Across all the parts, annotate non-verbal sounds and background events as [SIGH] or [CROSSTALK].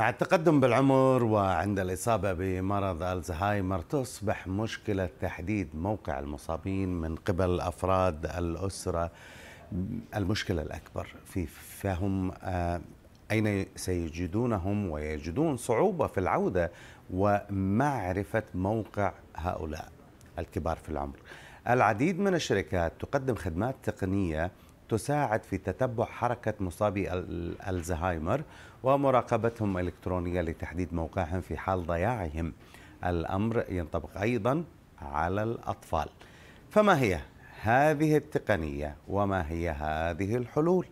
مع التقدم بالعمر وعند الإصابة بمرض الزهايمر تصبح مشكلة تحديد موقع المصابين من قبل أفراد الأسرة المشكلة الأكبر في فهم آه، أين سيجدونهم ويجدون صعوبة في العودة ومعرفة موقع هؤلاء الكبار في العمر العديد من الشركات تقدم خدمات تقنيه تساعد في تتبع حركة مصابي الزهايمر ومراقبتهم الإلكترونية لتحديد موقعهم في حال ضياعهم الأمر ينطبق أيضا على الأطفال فما هي هذه التقنية وما هي هذه الحلول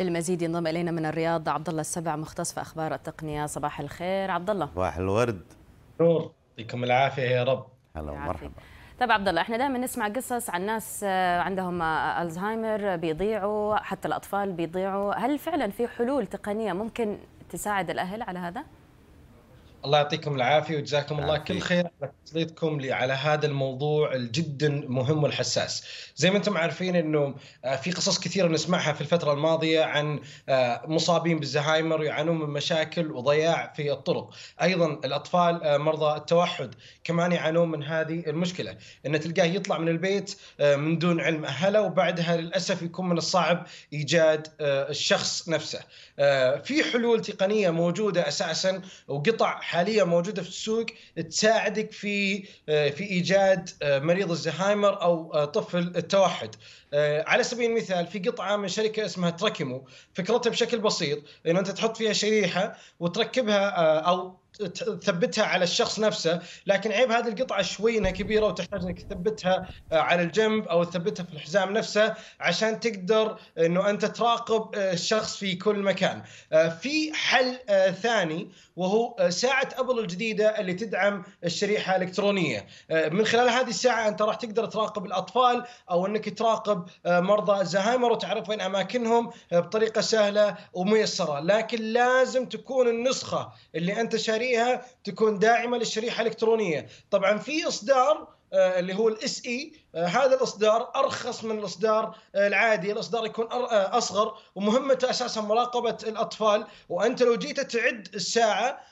للمزيد ينضم الينا من الرياض عبد الله السبع مختص في اخبار التقنيه صباح الخير عبد الله صباح الورد نور يعطيكم العافيه يا رب هلا ومرحبا طيب عبد الله احنا دائما نسمع قصص عن ناس آه، عندهم آه، الزهايمر بيضيعوا حتى الاطفال بيضيعوا هل فعلا في حلول تقنيه ممكن تساعد الاهل على هذا الله يعطيكم العافيه وجزاكم الله كل خير على تسليطكم على هذا الموضوع الجدا مهم والحساس. زي ما انتم عارفين انه آه، في قصص كثيره نسمعها في الفتره الماضيه عن آه، مصابين بالزهايمر يعانون من مشاكل وضياع في الطرق، ايضا الاطفال آه، مرضى التوحد كمان يعانون من هذه المشكله، ان تلقاه يطلع من البيت من دون علم اهله وبعدها للاسف يكون من الصعب ايجاد الشخص نفسه. في حلول تقنيه موجوده اساسا وقطع حاليا موجوده في السوق تساعدك في آه، في ايجاد آه، مريض الزهايمر او آه، طفل التوحد على سبيل المثال في قطعه من شركه اسمها تركمو، فكرتها بشكل بسيط انه انت تحط فيها شريحه وتركبها او تثبتها على الشخص نفسه لكن عيب هذه القطعه شوي انها كبيره وتحتاج انك تثبتها آه، على الجنب او تثبتها في الحزام نفسه عشان تقدر انه انت تراقب آه، الشخص في كل مكان آه، في حل ثاني وهو ساعه ابل الجديده اللي تدعم الشريحه الالكترونيه من خلال هذه الساعه انت راح تقدر تراقب الاطفال او انك تراقب مرضى الزهايمر وتعرف وين اماكنهم بطريقه سهله وميسره لكن لازم تكون النسخه اللي انت شاريها تشتريها تكون داعمه للشريحه الالكترونيه طبعا في اصدار آه، اللي هو الاس اي آه، هذا الاصدار ارخص من الاصدار آه، العادي، الاصدار يكون آه، اصغر ومهمته اساسا مراقبه الاطفال، وانت لو جيت تعد الساعه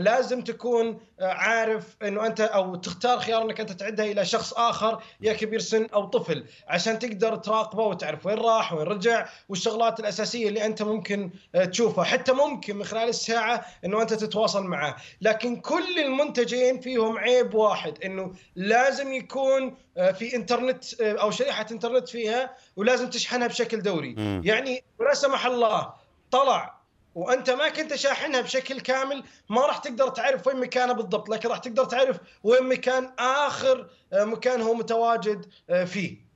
لازم تكون عارف انه انت او تختار خيار انك انت تعدها الى شخص اخر يا كبير سن او طفل عشان تقدر تراقبه وتعرف وين راح وين رجع والشغلات الاساسيه اللي انت ممكن تشوفها، حتى ممكن من خلال الساعه انه انت تتواصل معاه، لكن كل المنتجين فيهم عيب واحد انه لازم يكون في انترنت آه، او شريحه انترنت فيها ولازم تشحنها بشكل دوري مم. يعني لا سمح الله طلع وانت ما كنت شاحنها بشكل كامل ما راح تقدر تعرف وين مكانه بالضبط لكن راح تقدر تعرف وين مكان اخر آه، مكان هو متواجد آه، فيه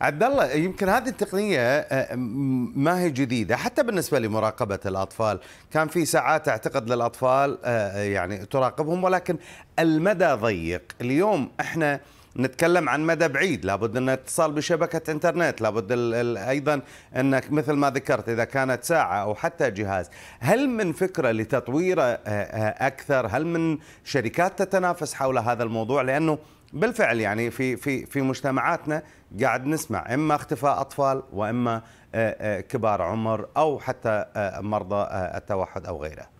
عبد الله يمكن هذه التقنيه آه، ما هي جديده حتى بالنسبه لمراقبه الاطفال، كان في ساعات اعتقد للاطفال آه، يعني تراقبهم ولكن المدى ضيق، اليوم احنا نتكلم عن مدى بعيد لابد ان اتصال بشبكه انترنت لابد ايضا انك مثل ما ذكرت اذا كانت ساعه او حتى جهاز هل من فكره لتطويره آه، اكثر هل من شركات تتنافس حول هذا الموضوع لانه بالفعل يعني في في في مجتمعاتنا قاعد نسمع اما اختفاء اطفال واما آه، آه، كبار عمر او حتى آه، مرضى التوحد او غيره.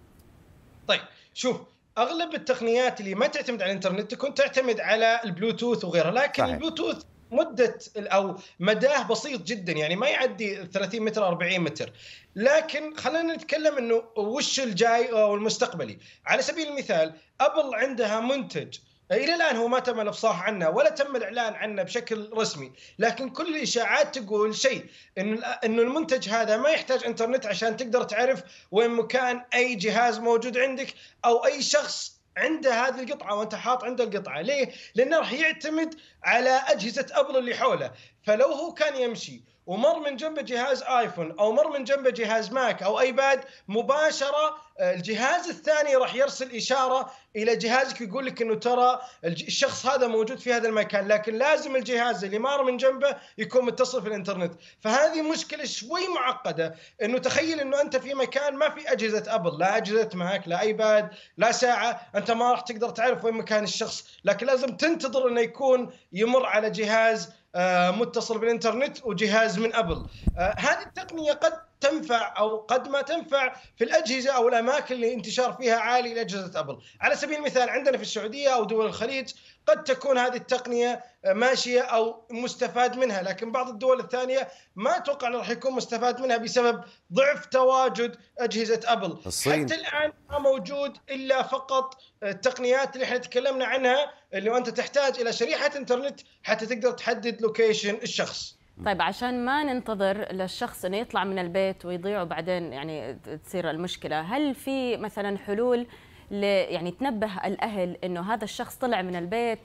طيب شوف اغلب التقنيات اللي ما تعتمد على الانترنت تكون تعتمد على البلوتوث وغيره لكن صحيح. البلوتوث مده او مداه بسيط جدا يعني ما يعدي 30 متر 40 متر لكن خلينا نتكلم انه وش الجاي او المستقبلي على سبيل المثال ابل عندها منتج الى الان هو ما تم الافصاح عنها ولا تم الاعلان عنها بشكل رسمي، لكن كل الاشاعات تقول شيء انه انه المنتج هذا ما يحتاج انترنت عشان تقدر تعرف وين مكان اي جهاز موجود عندك او اي شخص عنده هذه القطعه وانت حاط عنده القطعه، ليه؟ لانه راح يعتمد على اجهزه ابل اللي حوله، فلو هو كان يمشي ومر من جنبه جهاز ايفون او مر من جنبه جهاز ماك او ايباد مباشره الجهاز الثاني راح يرسل اشاره الى جهازك يقول لك انه ترى الشخص هذا موجود في هذا المكان لكن لازم الجهاز اللي مار من جنبه يكون متصل في الانترنت فهذه مشكله شوي معقده انه تخيل انه انت في مكان ما في اجهزه ابل لا اجهزه ماك لا ايباد لا ساعه انت ما راح تقدر تعرف وين مكان الشخص لكن لازم تنتظر انه يكون يمر على جهاز آه، متصل بالانترنت وجهاز من ابل آه، هذه التقنيه قد تنفع او قد ما تنفع في الاجهزه او الاماكن اللي انتشار فيها عالي لاجهزه ابل، على سبيل المثال عندنا في السعوديه او دول الخليج قد تكون هذه التقنيه ماشيه او مستفاد منها، لكن بعض الدول الثانيه ما اتوقع انه راح يكون مستفاد منها بسبب ضعف تواجد اجهزه ابل، الصين. حتى الان ما موجود الا فقط التقنيات اللي احنا تكلمنا عنها اللي انت تحتاج الى شريحه انترنت حتى تقدر تحدد لوكيشن الشخص. طيب عشان ما ننتظر للشخص انه يطلع من البيت ويضيع وبعدين يعني تصير المشكله هل في مثلا حلول ل يعني تنبه الاهل انه هذا الشخص طلع من البيت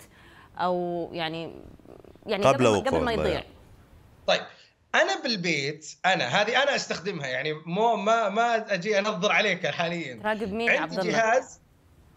او يعني يعني قبل, قبل, قبل ما يضيع طيب انا بالبيت انا هذه انا استخدمها يعني مو ما ما اجي انظر عليك حاليا راقب مين عندي عبد الله؟ جهاز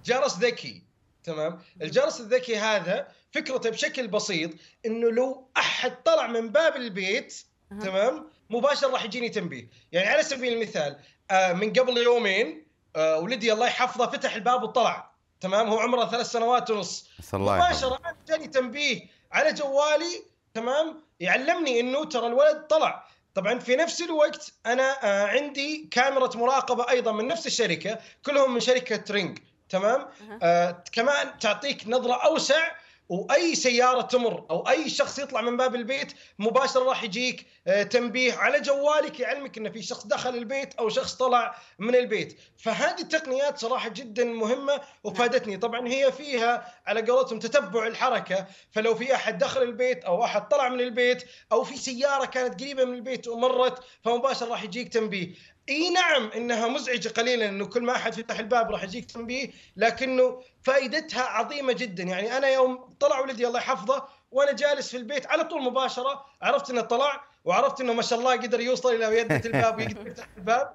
جرس ذكي تمام الجرس الذكي هذا فكرته بشكل بسيط انه لو احد طلع من باب البيت أه. تمام مباشره راح يجيني تنبيه يعني على سبيل المثال آه، من قبل يومين آه، ولدي الله يحفظه فتح الباب وطلع تمام هو عمره ثلاث سنوات ونص مباشره جاني تنبيه على جوالي تمام يعلمني انه ترى الولد طلع طبعا في نفس الوقت انا آه، عندي كاميرا مراقبه ايضا من نفس الشركه كلهم من شركه رينج تمام آه كمان تعطيك نظره اوسع واي سياره تمر او اي شخص يطلع من باب البيت مباشره راح يجيك آه، تنبيه على جوالك يعلمك ان في شخص دخل البيت او شخص طلع من البيت، فهذه التقنيات صراحه جدا مهمه وفادتني، طبعا هي فيها على قولتهم تتبع الحركه، فلو في احد دخل البيت او احد طلع من البيت او في سياره كانت قريبه من البيت ومرت فمباشره راح يجيك تنبيه، اي نعم انها مزعجه قليلا انه كل ما احد فتح الباب راح يجيك تنبيه لكنه فائدتها عظيمه جدا يعني انا يوم طلع ولدي الله يحفظه وانا جالس في البيت على طول مباشره عرفت انه طلع وعرفت انه ما شاء الله قدر يوصل الى يده [LAUGHS] الباب ويقدر يفتح الباب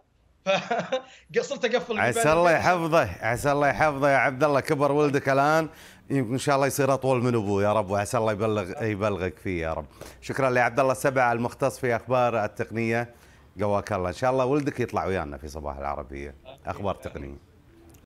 فصرت [LAUGHS] اقفل عسى الله يحفظه عسى الله يحفظه يا عبد الله كبر ولدك الان يمكن ان شاء الله يصير اطول من ابوه يا رب وعسى الله يبلغ يبلغك فيه يا رب شكرا لعبد الله السبع المختص في اخبار التقنيه قواك الله ان شاء الله ولدك يطلع ويانا في صباح العربيه اخبار تقنيه